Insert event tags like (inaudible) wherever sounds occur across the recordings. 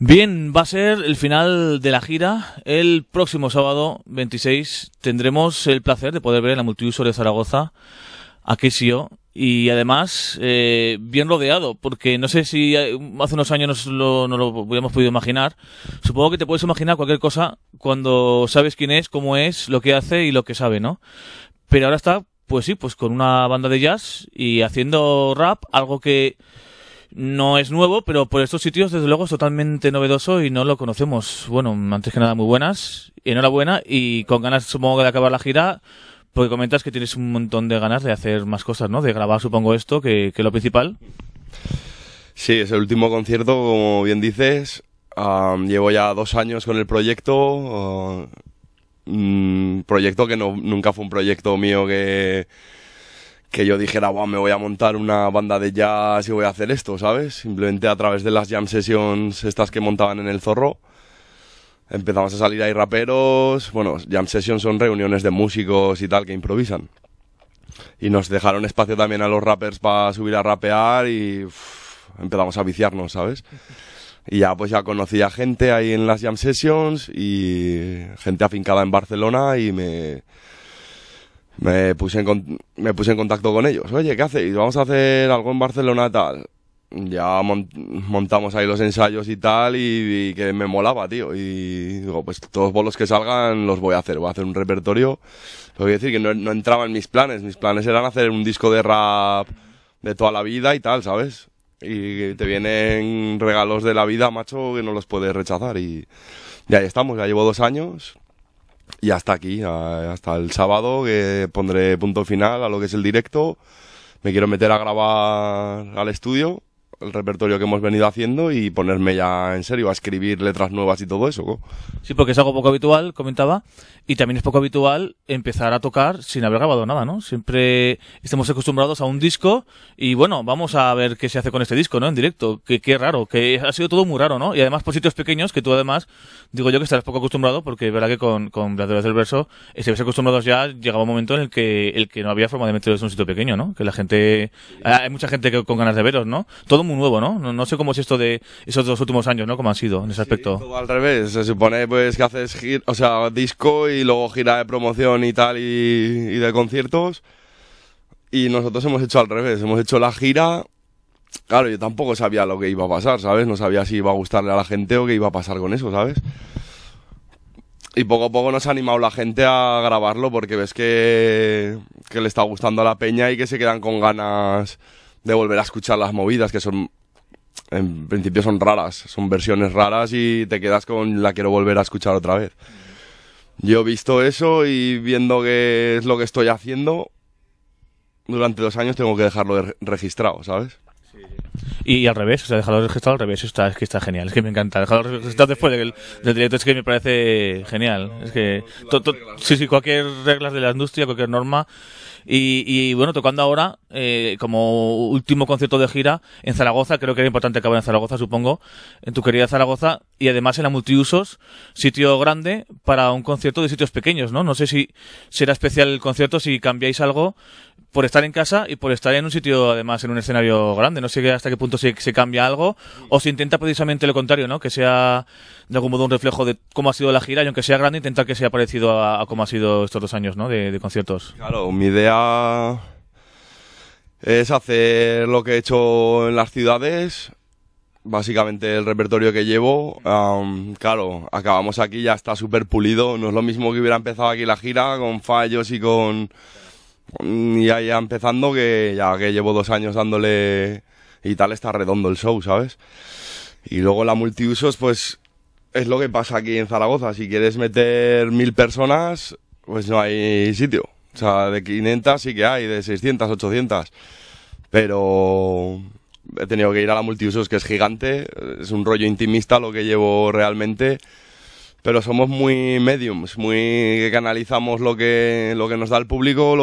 Bien, va a ser el final de la gira. El próximo sábado 26 tendremos el placer de poder ver en la multiuso de Zaragoza a Kesio y además eh, bien rodeado, porque no sé si hace unos años lo, no lo hubiéramos podido imaginar. Supongo que te puedes imaginar cualquier cosa cuando sabes quién es, cómo es, lo que hace y lo que sabe, ¿no? Pero ahora está, pues sí, pues con una banda de jazz y haciendo rap, algo que no es nuevo, pero por estos sitios, desde luego, es totalmente novedoso y no lo conocemos. Bueno, antes que nada, muy buenas, enhorabuena y con ganas, supongo, de acabar la gira, porque comentas que tienes un montón de ganas de hacer más cosas, ¿no? De grabar, supongo, esto, que, que lo principal. Sí, es el último concierto, como bien dices. Ah, llevo ya dos años con el proyecto. Ah, mm, proyecto que nunca fue un proyecto mío que que yo dijera, wow, me voy a montar una banda de jazz y voy a hacer esto, ¿sabes? Simplemente a través de las jam sessions estas que montaban en el zorro, empezamos a salir ahí raperos, bueno, jam sessions son reuniones de músicos y tal que improvisan. Y nos dejaron espacio también a los rappers para subir a rapear y empezamos a viciarnos, ¿sabes? Y ya pues ya conocía gente ahí en las jam sessions y gente afincada en Barcelona y me me puse en, contacto con ellos. Oye, ¿qué hacéis? Vamos a hacer algo en Barcelona tal. Ya montamos ahí los ensayos y tal y, que me molaba, tío. Y digo, pues todos bolos que salgan los voy a hacer. Voy a hacer un repertorio. Lo voy a decir que no, entraban en mis planes. Mis planes eran hacer un disco de rap de toda la vida y tal, ¿sabes? Y te vienen regalos de la vida, macho, que no los puedes rechazar. Y, y ahí estamos. Ya llevo dos años y hasta aquí, hasta el sábado que pondré punto final a lo que es el directo. Me quiero meter a grabar al estudio el repertorio que hemos venido haciendo y ponerme ya en serio a escribir letras nuevas y todo eso. Sí, porque es algo poco habitual, comentaba, y también es poco habitual empezar a tocar sin haber grabado nada, ¿no? Siempre estamos acostumbrados a un disco y bueno, vamos a ver qué se hace con este disco, ¿no? En directo, que qué raro, que ha sido todo muy raro, ¿no? Y además por sitios pequeños que tú además, digo yo que estarás poco acostumbrado porque es verdad que con, con del Verso habéis acostumbrados ya, llegaba un momento en el que, el que no había forma de meteros en un sitio pequeño, ¿no? Que la gente, hay mucha gente que, con ganas de veros, ¿no? Todo muy nuevo, ¿no? ¿no? sé cómo es esto de esos dos últimos años, ¿no? ¿Cómo han sido en ese aspecto? al revés. Se supone pues que haces o sea, disco y luego gira de promoción y tal y, de conciertos. Y nosotros hemos hecho al revés. Hemos hecho la gira Claro, yo tampoco sabía lo que iba a pasar, ¿sabes? No sabía si iba a gustarle a la gente o qué iba a pasar con eso, ¿sabes? Y poco a poco nos ha animado la gente a grabarlo porque ves que, que le está gustando a la peña y que se quedan con ganas de volver a escuchar las movidas que son en principio son raras, son versiones raras y te quedas con la quiero volver a escuchar otra vez. Yo he visto eso y viendo que es lo que estoy haciendo, durante dos años tengo que dejarlo registrado, ¿sabes? Y, al revés, o sea, dejarlo registrado al revés, está, es que está genial, es que me encanta. Dejarlo registrado después del, directo es que me parece genial. Es que, sí, sí, cualquier reglas de la industria, cualquier norma, y, bueno, tocando ahora, eh, como último concierto de gira en Zaragoza, creo que era importante acabar en Zaragoza, supongo, en tu querida Zaragoza, y además en la multiusos, sitio grande para un concierto de sitios pequeños, ¿no? No sé si será especial el concierto, si cambiáis algo por estar en casa y por estar en un sitio, además, en un escenario grande. No sé hasta qué punto se, cambia algo o si intenta precisamente lo contrario, ¿no? Que sea de algún modo un reflejo de cómo ha sido la gira y aunque sea grande, intentar que sea parecido a, cómo ha sido estos dos años, ¿no? De, de conciertos. Claro, mi idea es hacer lo que he hecho en las ciudades, básicamente el repertorio que llevo. claro, acabamos aquí, ya está súper pulido. No es lo mismo que hubiera empezado aquí la gira con fallos y con. Y ahí empezando, que ya que llevo dos años dándole y tal, está redondo el show, ¿sabes? Y luego la multiusos, pues es lo que pasa aquí en Zaragoza. Si quieres meter mil personas, pues no hay sitio. O sea, de 500 sí que hay, de 600, 800. Pero he tenido que ir a la multiusos, que es gigante. Es un rollo intimista lo que llevo realmente. Pero somos muy mediums, muy que canalizamos lo que, lo que nos da el público,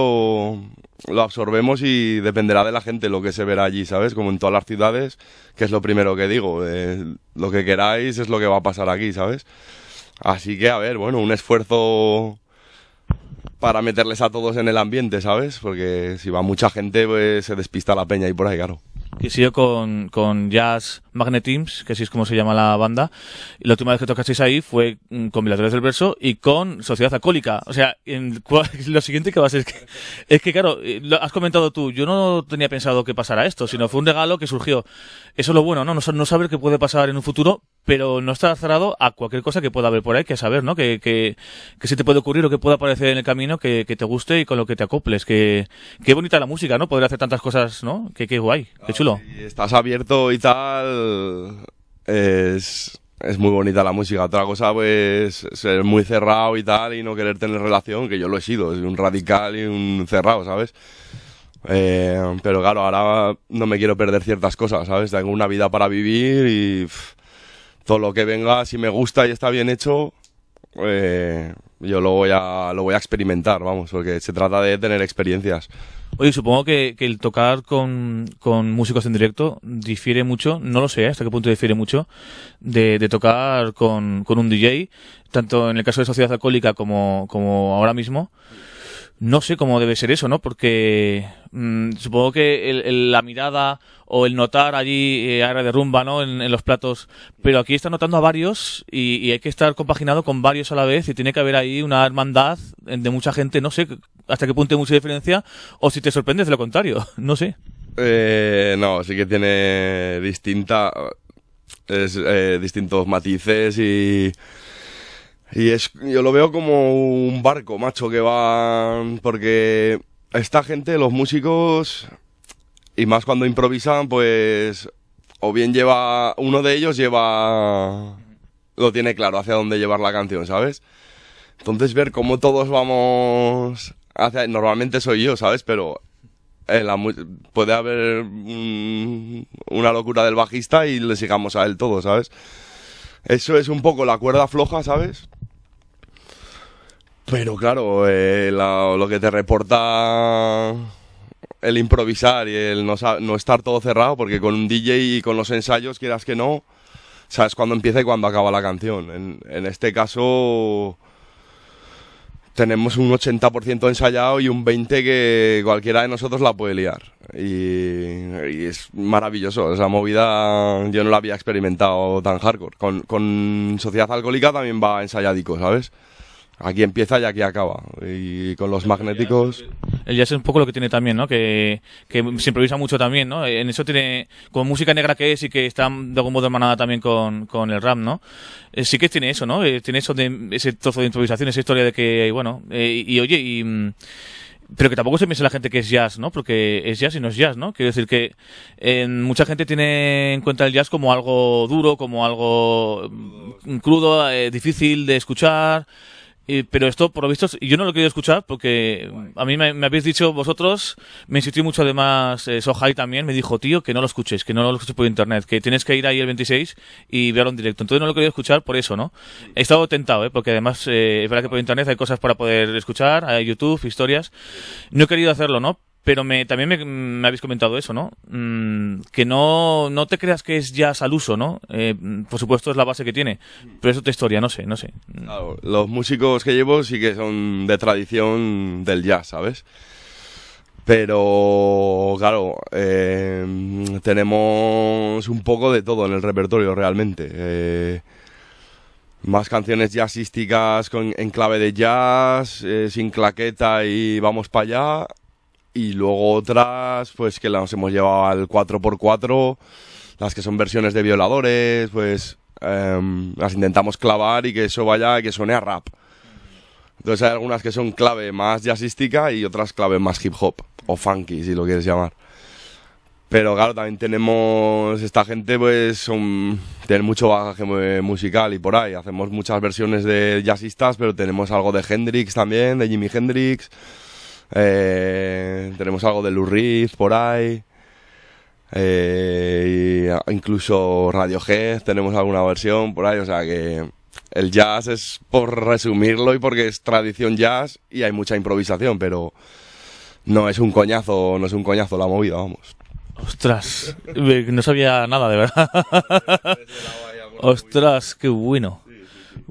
lo, absorbemos y dependerá de la gente lo que se verá allí, ¿sabes? Como en todas las ciudades, que es lo primero que digo. Eh, lo que queráis es lo que va a pasar aquí, ¿sabes? Así que, a ver, bueno, un esfuerzo para meterles a todos en el ambiente, ¿sabes? Porque si va mucha gente, pues se despista la peña y por ahí, claro. Y si con, con jazz Magnetims, que así es como se llama la banda. Y la última vez que tocasteis ahí fue mm, con Milatres del Verso y con Sociedad Alcohólica. O sea, (laughs) lo siguiente que va a ser es que, claro, eh, lo has comentado tú, yo no tenía pensado que pasara esto, sino fue un regalo que surgió. Eso es lo bueno, ¿no? No, saber qué puede pasar en un futuro, pero no estar cerrado a cualquier cosa que pueda haber por ahí, que saber, ¿no? Que, que, que se te puede ocurrir o que pueda aparecer en el camino que, que te guste y con lo que te acoples. Que, qué bonita la música, ¿no? Poder hacer tantas cosas, ¿no? Que qué guay, qué ah, chulo. estás abierto y tal es, es muy bonita la música. Otra cosa pues ser muy cerrado y tal y no querer tener relación, que yo lo he sido, es un radical y un cerrado, ¿sabes? Eh, pero claro, ahora no me quiero perder ciertas cosas, ¿sabes? Tengo una vida para vivir y todo lo que venga, si me gusta y está bien hecho, eh, yo lo voy, a, lo voy a experimentar, vamos, porque se trata de tener experiencias. Oye, supongo que, que el tocar con, con, músicos en directo difiere mucho, no lo sé ¿eh? hasta qué punto difiere mucho, de, de tocar con, con, un DJ, tanto en el caso de Sociedad Alcohólica como, como ahora mismo. No sé cómo debe ser eso, ¿no? Porque mm, supongo que la mirada o el notar allí hará eh, de derrumba, ¿no? En, los platos. Pero aquí está notando a varios y, hay que estar compaginado con varios a la vez y tiene que haber ahí una hermandad de mucha gente. No sé hasta qué punto hay mucha diferencia o si te sorprendes de lo contrario. (laughs) No sé. Eh, no, sí que tiene distinta, eh, distintos matices y y es, yo lo veo como un barco, macho, que va... Porque esta gente, los músicos, y más cuando improvisan, pues. O bien lleva. Uno de ellos lleva. Lo tiene claro hacia dónde llevar la canción, ¿sabes? Entonces, ver cómo todos vamos. normalmente soy yo, ¿sabes? Pero puede haber una locura del bajista y le sigamos a él todo, ¿sabes? Eso es un poco la cuerda floja, ¿sabes? Pero claro, eh, lo que te reporta el improvisar y el no, estar todo cerrado, porque con un DJ y con los ensayos, quieras que no, sabes cuándo empieza y cuándo acaba la canción. En, este caso, tenemos un 80% ensayado y un 20% que cualquiera de nosotros la puede liar. Y, es maravilloso. Esa movida yo no la había experimentado tan hardcore. Con, con Sociedad Alcohólica también va ensayadico, ¿sabes? aquí empieza y aquí acaba. Y con los magnéticos. El jazz es un poco lo que tiene también, ¿no? Que, que se improvisa mucho también, ¿no? En eso tiene, con música negra que es y que está de algún modo hermanada también con, el rap, ¿no? Eh, sí que tiene eso, ¿no? Eh, tiene eso de, ese trozo de improvisación, esa historia de que, bueno, eh, y, oye, y, mm, pero que tampoco se piensa la gente que es jazz, ¿no? Porque es jazz y no es jazz, ¿no? Quiero decir que mucha gente tiene en cuenta el jazz como algo duro, como algo mm, crudo, difícil de escuchar pero esto, por lo visto, yo no lo he escuchar porque a mí me, habéis dicho vosotros, me insistí mucho además eh, Sohai también, me dijo, tío, que no lo escuches, que no lo escuches por internet, que tienes que ir ahí el 26 y verlo en directo. Entonces no lo he escuchar por eso, ¿no? He estado tentado, ¿eh? porque además eh, es verdad que por internet hay cosas para poder escuchar, hay YouTube, historias. No he querido hacerlo, ¿no? Pero me, también me, habéis comentado eso, ¿no? Mm, que no, no te creas que es jazz al uso, ¿no? Eh, por supuesto es la base que tiene, pero eso te historia, no sé, no sé. Claro, los músicos que llevo sí que son de tradición del jazz, ¿sabes? Pero, claro, eh, tenemos un poco de todo en el repertorio realmente. Eh, más canciones jazzísticas con, en clave de jazz, sin claqueta y vamos para allá y luego otras pues que las hemos llevado al 4x4, las que son versiones de violadores, pues em, las intentamos clavar y que eso vaya, y que suene a rap. Entonces hay algunas que son clave más jazzística y otras clave más hip hop o funky, si lo quieres llamar. Pero claro, también tenemos esta gente, pues son, tienen mucho bagaje musical y por ahí. Hacemos muchas versiones de jazzistas, pero tenemos algo de Hendrix también, de Jimi Hendrix. Eh, tenemos algo de Lurriz por ahí. Eh, incluso Radiohead, tenemos alguna versión por ahí. O sea que el jazz es por resumirlo y porque es tradición jazz y hay mucha improvisación, pero no es un coñazo, no es un coñazo la movida, vamos. Ostras, eh, no sabía nada de verdad. (laughs) Ostras, qué bueno.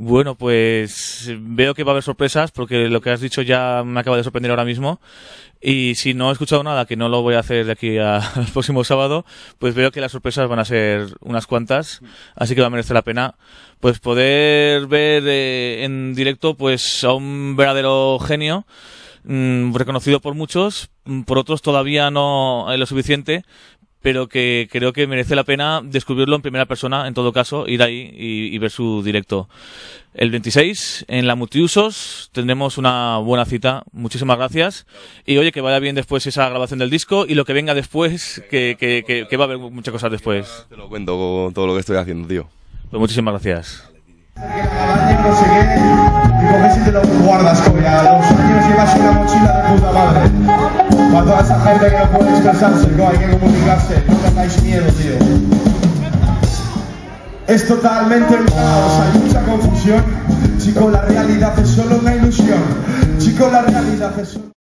Bueno, pues veo que va a haber sorpresas porque lo que has dicho ya me acaba de sorprender ahora mismo. Y si no he escuchado nada, que no lo voy a hacer de aquí al (laughs) próximo sábado, pues veo que las sorpresas van a ser unas cuantas, así que va a merecer la pena pues poder ver eh, en directo pues a un verdadero genio mm, reconocido por muchos, mm, por otros todavía no es lo suficiente, pero que creo que merece la pena descubrirlo en primera persona, en todo caso, ir ahí y, ver su directo. El 26, en la Multiusos, tendremos una buena cita. Muchísimas gracias. Y oye, que vaya bien después esa grabación del disco y lo que venga después, que, que, va a haber muchas cosas después. Te lo cuento con todo lo que estoy haciendo, tío. Pues muchísimas gracias. Para toda esa gente que no puede expresarse, no hay que comunicarse, no tengáis miedo, tío. Es totalmente un hay mucha confusión. Chicos, la realidad es solo una ilusión. Chicos, la realidad es solo...